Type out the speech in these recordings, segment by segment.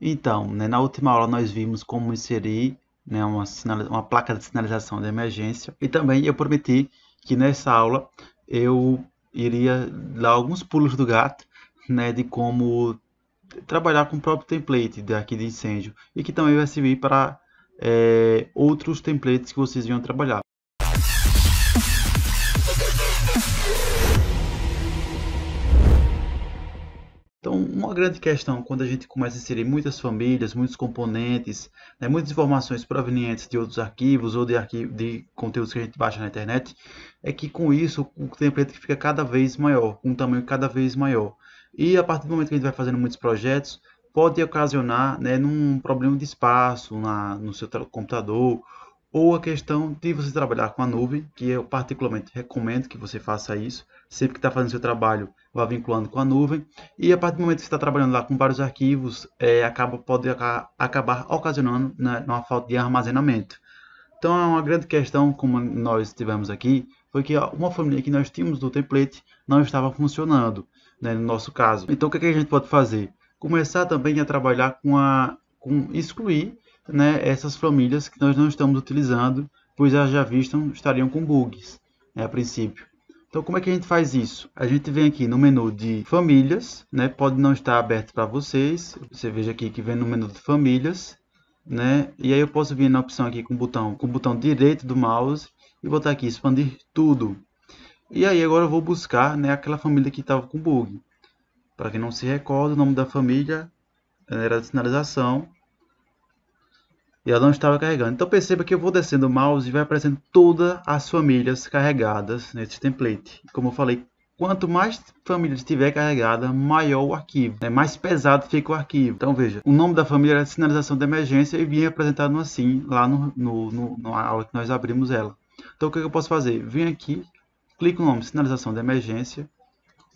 Então, né, na última aula nós vimos como inserir né, uma, uma, placa de sinalização de emergência e também eu prometi que nessa aula eu iria dar alguns pulos do gato né, de como trabalhar com o próprio template daqui de incêndio e que também vai servir para é, outros templates que vocês iam trabalhar. Então, uma grande questão quando a gente começa a inserir muitas famílias, muitos componentes, né, muitas informações provenientes de outros arquivos ou de, arquivo, de conteúdos que a gente baixa na internet, é que com isso o template fica cada vez maior, com um tamanho cada vez maior. E a partir do momento que a gente vai fazendo muitos projetos, pode ocasionar né, num problema de espaço na, no seu computador ou a questão de você trabalhar com a nuvem, que eu particularmente recomendo que você faça isso. Sempre que está fazendo seu trabalho, vá vinculando com a nuvem. E a partir do momento que você está trabalhando lá com vários arquivos, é, acaba, pode acabar ocasionando né, uma falta de armazenamento. Então é uma grande questão, como nós tivemos aqui, foi que uma família que nós tínhamos do template não estava funcionando, né, no nosso caso. Então o que, é que a gente pode fazer? Começar também a trabalhar com a com excluir né, essas famílias que nós não estamos utilizando, pois elas já vistam estariam com bugs né, a princípio. Então, como é que a gente faz isso? A gente vem aqui no menu de famílias, né? Pode não estar aberto para vocês. Você veja aqui que vem no menu de famílias, né? E aí eu posso vir na opção aqui com o botão, com o botão direito do mouse e botar aqui expandir tudo. E aí agora eu vou buscar, né, aquela família que estava com bug. Para quem não se recorda, o nome da família né, era de sinalização e ela não estava carregando. Então perceba que eu vou descendo o mouse e vai aparecendo todas as famílias carregadas nesse template. Como eu falei, quanto mais família estiver carregada, maior o arquivo, né? mais pesado fica o arquivo. Então veja, o nome da família era sinalização de emergência e vinha apresentado assim lá no, no, no, na aula que nós abrimos ela. Então o que, eu posso fazer? Vim aqui, clico no nome sinalização de emergência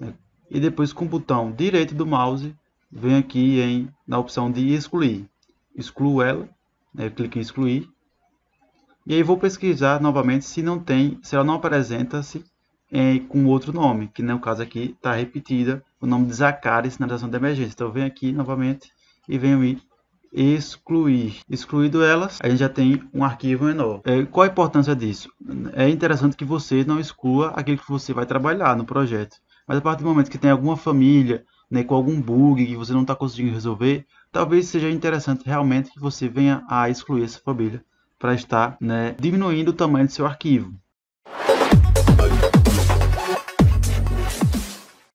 né? e depois com o botão direito do mouse, venho aqui em, na opção de excluir. Excluo ela eu clico em excluir. E aí vou pesquisar novamente se não tem, se ela não apresenta-se eh, com outro nome, que no caso aqui está repetida o nome de Zacari, sinalização de emergência. Então eu venho aqui novamente e venho em excluir. Excluído elas, a gente já tem um arquivo menor. É, qual a importância disso? É interessante que você não exclua aquilo que você vai trabalhar no projeto. Mas a partir do momento que tem alguma família, né, com algum bug que você não está conseguindo resolver, talvez seja interessante realmente que você venha a excluir essa família para estar né, diminuindo o tamanho do seu arquivo.